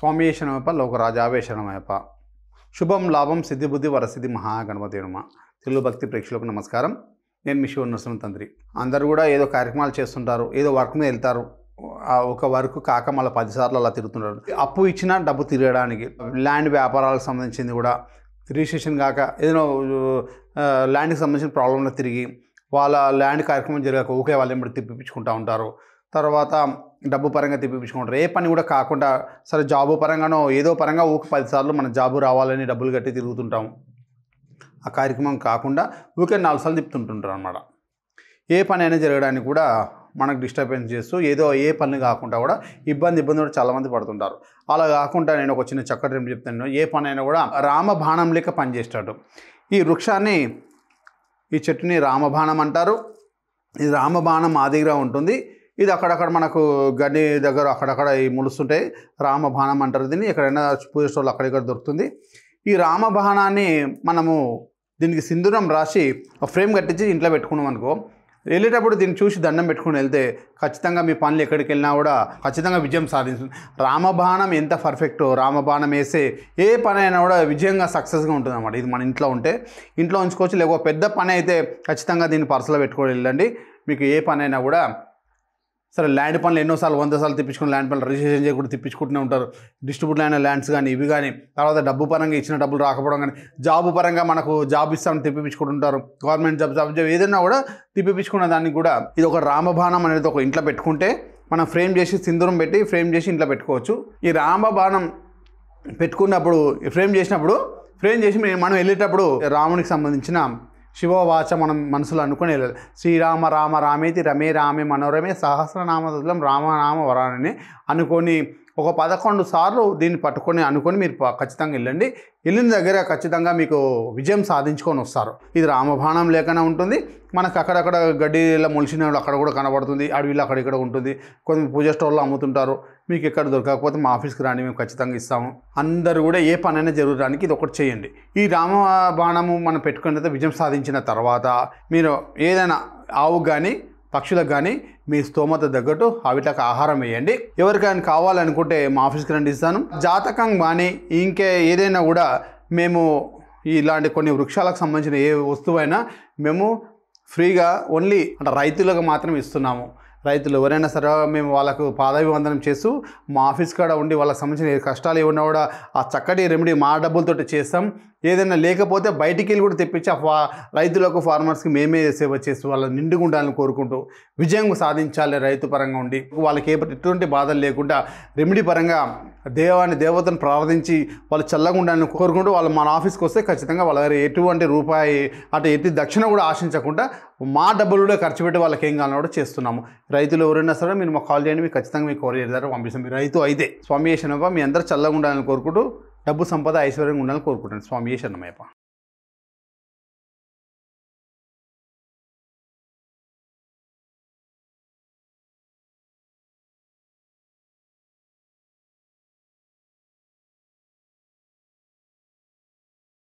స్వామీశనమేప లోకరాజావేశనమేప శుభం లాభం సిద్ధిబుద్ధి వరసిద్ధి మహాగణపతి నమ తెలుగు భక్తి ప్రేక్షకులకు నమస్కారం నేను మీ శివ నరసింహ తండ్రి అందరూ కూడా ఏదో కార్యక్రమాలు చేస్తుంటారు ఏదో వర్క్ మీద వెళ్తారు ఒక వర్క్ కాక మళ్ళీ పదిసార్లు అలా తిరుగుతుంటారు అప్పు ఇచ్చినా డబ్బు తిరగడానికి ల్యాండ్ వ్యాపారాలకు సంబంధించింది కూడా రిజిస్ట్రేషన్ కాక ఏదైనా ల్యాండ్కి సంబంధించిన ప్రాబ్లంలో తిరిగి వాళ్ళ ల్యాండ్ కార్యక్రమం జరగక ఊకే వాళ్ళు ఎంబడి తిప్పించుకుంటూ ఉంటారు తర్వాత డబ్బు పరంగా తెప్పించుకుంటారు ఏ పని కూడా కాకుండా సరే జాబు పరంగానో ఏదో పరంగా ఊకి పదిసార్లు మన జాబు రావాలని డబ్బులు కట్టి తిరుగుతుంటాం ఆ కార్యక్రమం కాకుండా ఊకే నాలుగు సార్లు తిప్పుతుంటుంటారు అనమాట ఏ పని అయినా జరగడానికి కూడా మనకు డిస్టర్బెన్స్ చేస్తూ ఏదో ఏ పని కాకుండా కూడా ఇబ్బంది ఇబ్బంది కూడా చాలామంది పడుతుంటారు అలా కాకుండా నేను ఒక చిన్న చక్కటి రెండు చెప్తాను ఏ పని అయినా కూడా రామబాణం లెక్క పనిచేస్తాడు ఈ వృక్షాన్ని ఈ చెట్టుని రామబాణం అంటారు ఈ రామబాణం మా దగ్గర ఉంటుంది ఇది అక్కడక్కడ మనకు గని దగ్గర అక్కడక్కడ ఈ ములుస్తుంటాయి రామబాణం అంటారు దీన్ని ఎక్కడైనా పూజ స్టోర్లు అక్కడక్కడ దొరుకుతుంది ఈ రామబాణాన్ని మనము దీనికి సింధూరం రాసి ఫ్రేమ్ కట్టించి ఇంట్లో పెట్టుకున్నాం అనుకో వెళ్ళేటప్పుడు దీన్ని చూసి దండం పెట్టుకుని వెళ్తే ఖచ్చితంగా మీ పనులు ఎక్కడికి వెళ్ళినా కూడా ఖచ్చితంగా విజయం సాధించుతుంది రామబాణం ఎంత పర్ఫెక్టో రామబాణం వేసే ఏ పని అయినా కూడా విజయంగా సక్సెస్గా ఉంటుంది అనమాట ఇది మన ఇంట్లో ఉంటే ఇంట్లో ఉంచుకోవచ్చు లేకపోతే పెద్ద పని అయితే ఖచ్చితంగా దీన్ని పర్సలో పెట్టుకొని వెళ్ళండి మీకు ఏ పని అయినా కూడా సరే ల్యాండ్ పనులు ఎన్నోసార్లు వంద సార్లు తెప్పించుకుని ల్యాండ్ పనులు రిజిస్ట్రేషన్ చేయకుండా తెప్పించుకుంటూనే ఉంటారు డిస్ట్రిబ్యూట్ అయిన ల్యాండ్స్ కానీ ఇవి కానీ తర్వాత డబ్బు పరంగా ఇచ్చిన డబ్బులు రాకపోవడం కానీ జాబ్ పరంగా మనకు జాబ్ ఇస్తామని ఉంటారు గవర్నమెంట్ జాబ్ జాబ్ జాబ్ ఏదైనా కూడా తెప్పించుకున్న దానికి కూడా ఇది ఒక రామబాణం అనేది ఒక ఇంట్లో పెట్టుకుంటే మనం ఫ్రేమ్ చేసి సింధూరం పెట్టి ఫ్రేమ్ చేసి ఇంట్లో పెట్టుకోవచ్చు ఈ రామబాణం పెట్టుకున్నప్పుడు ఫ్రేమ్ చేసినప్పుడు ఫ్రేమ్ చేసి మనం వెళ్ళేటప్పుడు రామునికి సంబంధించిన శివవాచ మనం మనసులో అనుకుని వెళ్ళాలి శ్రీరామ రామ రామేతి రమే రామే మనోరమే సహస్రనామ రామనామ వరానని అనుకొని ఒక పదకొండు సార్లు దీన్ని పట్టుకొని అనుకొని మీరు ఖచ్చితంగా వెళ్ళండి వెళ్ళిన దగ్గర ఖచ్చితంగా మీకు విజయం సాధించుకొని వస్తారు ఇది రామబాణం లేకనే ఉంటుంది మనకు అక్కడక్కడ గడ్డిలో మొలిచిన అక్కడ కూడా కనబడుతుంది అడవిలో అక్కడ ఇక్కడ ఉంటుంది కొంచెం పూజ స్టోర్లో అమ్ముతుంటారు మీకు ఎక్కడ దొరకకపోతే మా ఆఫీస్కి రాండి మేము ఖచ్చితంగా ఇస్తాము అందరూ కూడా ఏ పనైనా జరగడానికి ఇది ఒకటి చేయండి ఈ రామ బాణము మనం పెట్టుకున్న విజయం సాధించిన తర్వాత మీరు ఏదైనా ఆవు కానీ పక్షులకు కానీ మీ స్తోమత తగ్గట్టు అవిటకు ఆహారం వేయండి ఎవరికైనా కావాలనుకుంటే మా ఆఫీస్కి రండి ఇస్తాను జాతకం కానీ ఇంకే ఏదైనా కూడా మేము ఇలాంటి కొన్ని వృక్షాలకు సంబంధించిన ఏ వస్తువైనా మేము ఫ్రీగా ఓన్లీ అంటే రైతులకు మాత్రం ఇస్తున్నాము రైతులు ఎవరైనా సరే మేము వాళ్ళకు పాదాభివందనం చేస్తూ మా ఆఫీస్ కాడ ఉండి వాళ్ళకి సంబంధించిన కష్టాలు ఏమన్నా కూడా ఆ చక్కటి రెమెడీ మా డబ్బులతో చేస్తాం ఏదైనా లేకపోతే బయటికి వెళ్ళి కూడా తెప్పించి ఆ రైతులకు ఫార్మర్స్కి మేమే సేవ చేసి వాళ్ళని నిండుగా ఉండాలని కోరుకుంటూ విజయం సాధించాలి రైతు పరంగా ఉండి వాళ్ళకి ఎటువంటి బాధలు లేకుండా రెమెడీ పరంగా దేవాన్ని దేవతను ప్రార్థించి వాళ్ళు చల్లగా ఉండాలని కోరుకుంటూ వాళ్ళు మన ఆఫీస్కి వస్తే ఖచ్చితంగా వాళ్ళ దగ్గర ఎటువంటి రూపాయి అటు ఎట్టి దక్షిణ కూడా ఆశించకుండా మా డబ్బులు కూడా ఖర్చు పెట్టి వాళ్ళకి ఏం కావాలని కూడా చేస్తున్నాము రైతులు ఎవరైనా సరే మీరు మాకు కాల్ చేయండి మీకు ఖచ్చితంగా మీకు కోరి ద్వారా పంపిస్తాం మీరు రైతు అయితే స్వామి ఏషనప్ప మీ అందరూ చల్లగా ఉండాలని కోరుకుంటూ డబ్బు సంపద ఐశ్వర్యంగా ఉండాలని కోరుకుంటాను స్వామి అమ్మ